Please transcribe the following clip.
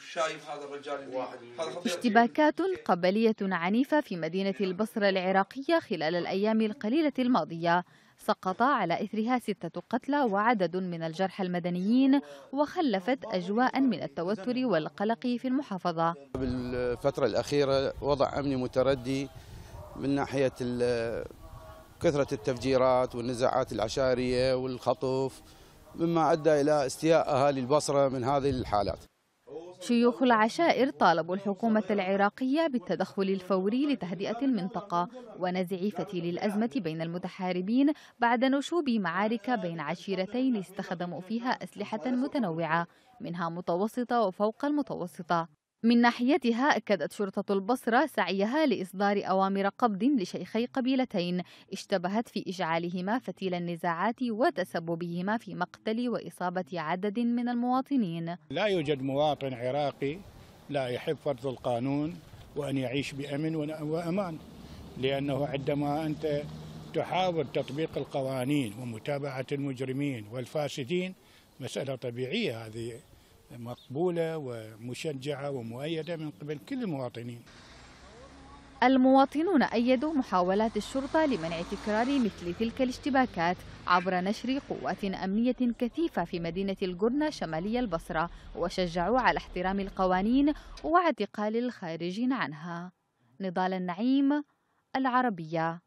شايف هذا الرجال واحد اشتباكات قبلية عنيفة في مدينة البصرة العراقية خلال الأيام القليلة الماضية سقط على إثرها ستة قتلى وعدد من الجرحى المدنيين وخلفت أجواء من التوتر والقلق في المحافظة بالفترة الأخيرة وضع أمني متردي من ناحية كثرة التفجيرات والنزاعات العشائرية والخطف مما أدى إلى استياء أهالي البصرة من هذه الحالات شيوخ العشائر طالبوا الحكومة العراقية بالتدخل الفوري لتهدئة المنطقة ونزع فتيل الأزمة بين المتحاربين بعد نشوب معارك بين عشيرتين استخدموا فيها أسلحة متنوعة منها متوسطة وفوق المتوسطة من ناحيتها أكدت شرطة البصرة سعيها لإصدار أوامر قبض لشيخي قبيلتين اشتبهت في إجعالهما فتيل النزاعات وتسببهما في مقتل وإصابة عدد من المواطنين لا يوجد مواطن عراقي لا يحب فرض القانون وأن يعيش بأمن وأمان لأنه عندما أنت تحاول تطبيق القوانين ومتابعة المجرمين والفاسدين مسألة طبيعية هذه مقبولة ومشجعة ومؤيدة من قبل كل المواطنين المواطنون أيدوا محاولات الشرطة لمنع تكرار مثل تلك الاشتباكات عبر نشر قوات أمنية كثيفة في مدينة الجرنة شمالي البصرة وشجعوا على احترام القوانين واعتقال الخارجين عنها نضال النعيم العربية